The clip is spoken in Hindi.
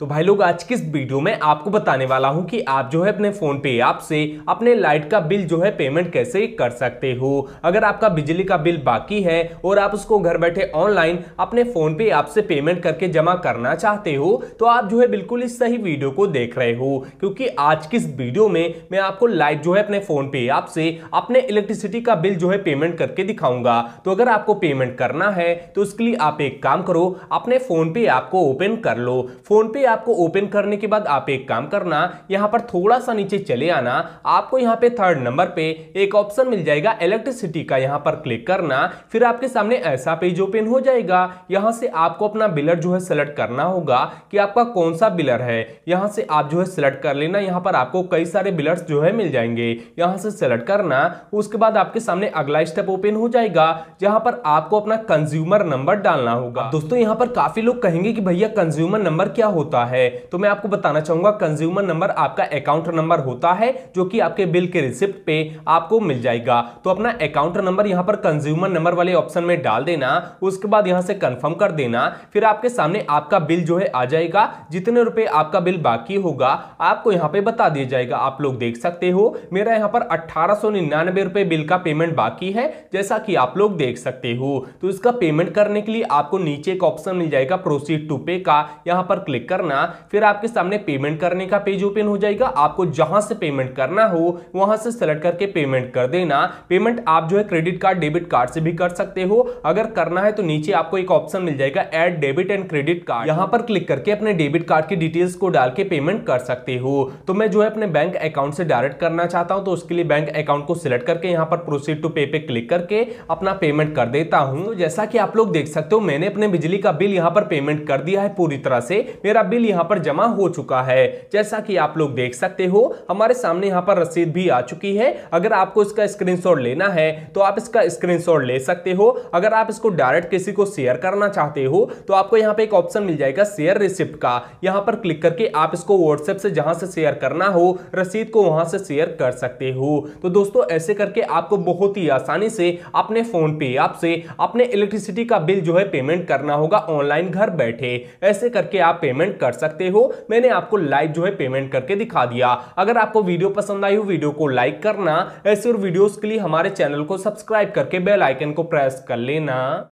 तो भाई लोग आज की इस वीडियो में आपको बताने वाला हूं कि आप जो है अपने फ़ोन पे ऐप से अपने लाइट का बिल जो है पेमेंट कैसे कर सकते हो अगर आपका बिजली का बिल बाकी है और आप उसको घर बैठे ऑनलाइन अपने फ़ोन पे ऐप से पेमेंट करके जमा करना चाहते हो तो आप जो है बिल्कुल इस सही वीडियो को देख रहे हो क्योंकि आज की इस वीडियो में मैं आपको लाइट जो है अपने फ़ोन पे ऐप से अपने इलेक्ट्रिसिटी का बिल जो है पेमेंट करके दिखाऊंगा तो अगर आपको पेमेंट करना है तो उसके लिए आप एक काम करो अपने फ़ोन पे ऐप को ओपन कर लो फ़ोन पे आपको ओपन करने के बाद आप एक काम करना यहाँ पर थोड़ा सा नीचे चले आना आपको यहाँ पे थर्ड नंबर पे एक ऑप्शन मिल जाएगा इलेक्ट्रिसिटी का यहाँ पर क्लिक करना फिर आपके सामने ऐसा पेज ओपन हो जाएगा यहाँ से आपको अपना बिलर जो है सेलेक्ट करना होगा कि आपका कौन सा बिलर है यहाँ से आप जो है सेलेक्ट कर लेना यहाँ पर आपको कई सारे बिलर्स जो है मिल जाएंगे यहाँ से सेलेक्ट करना उसके बाद आपके सामने अगला स्टेप ओपन हो जाएगा जहाँ पर आपको अपना कंज्यूमर नंबर डालना होगा दोस्तों यहाँ पर काफी लोग कहेंगे कि भैया कंज्यूमर नंबर क्या होता चुका है तो मैं आपको बताना चाहूंगा कंज्यूमर नंबर आपका अकाउंट नंबर होता है जो कि आपके बिल के रिसिप्ट पे आपको मिल जाएगा तो अपना अकाउंट नंबर यहां पर कंज्यूमर नंबर वाले ऑप्शन में डाल देना उसके बाद यहां से कंफर्म कर देना फिर आपके सामने आपका बिल जो है आ जाएगा जितने रुपए आपका बिल बाकी होगा आपको यहां पे बता दिया जाएगा आप लोग देख सकते हो मेरा यहां पर अट्ठारह रुपए बिल का पेमेंट बाकी है जैसा कि आप लोग देख सकते हो तो इसका पेमेंट करने के लिए आपको नीचे एक ऑप्शन मिल जाएगा प्रोसीड टू पे का यहां पर क्लिक करना करना फिर आपके सामने पेमेंट करने का पेज ओपन हो जाएगा आपको जहां से पेमेंट करना हो वहां से सेलेक्ट करके पेमेंट कर देना पेमेंट आप जो है क्रेडिट कार्ड डेबिट कार्ड से भी कर सकते हो अगर करना है तो नीचे आपको एक ऑप्शन मिल जाएगा add debit and credit card यहाँ पर क्लिक करके अपने डेबिट कार्ड की डिटेल्स को डाल के पेमेंट कर सकते हो तो मैं जो है अपने बैंक अकाउंट से डायरेक्ट करना चाहता हूँ तो उसके लिए बैंक अकाउंट को सिलेक्ट करके यहाँ पर प्रोसीड टू पे पे क्लिक करके अपना पेमेंट कर देता हूँ तो जैसा कि आप लोग देख सकते हो मैंने अपने बिजली का बिल यहाँ पर पेमेंट कर दिया है पूरी तरह से मेरा बिल बिल यहाँ पर जमा हो चुका है जैसा कि आप लोग देख सकते हो हमारे सामने यहाँ पर रसीद भी आ चुकी है अगर आपको इसका स्क्रीनशॉट लेना है तो आप इसका स्क्रीनशॉट ले सकते हो अगर आप इसको डायरेक्ट किसी को शेयर करना चाहते हो तो आपको यहाँ पे एक ऑप्शन मिल जाएगा शेयर रिसिप्ट का यहाँ पर क्लिक करके आप इसको व्हाट्सएप से जहाँ से शेयर करना हो रसीद को वहाँ से शेयर कर सकते हो तो दोस्तों ऐसे करके आपको बहुत ही आसानी से अपने फ़ोन पे ऐप से अपने इलेक्ट्रिसिटी का बिल जो है पेमेंट करना होगा ऑनलाइन घर बैठे ऐसे करके आप पेमेंट कर सकते हो मैंने आपको लाइव जो है पेमेंट करके दिखा दिया अगर आपको वीडियो पसंद आई हो वीडियो को लाइक करना ऐसे और वीडियोस के लिए हमारे चैनल को सब्सक्राइब करके बेल आइकन को प्रेस कर लेना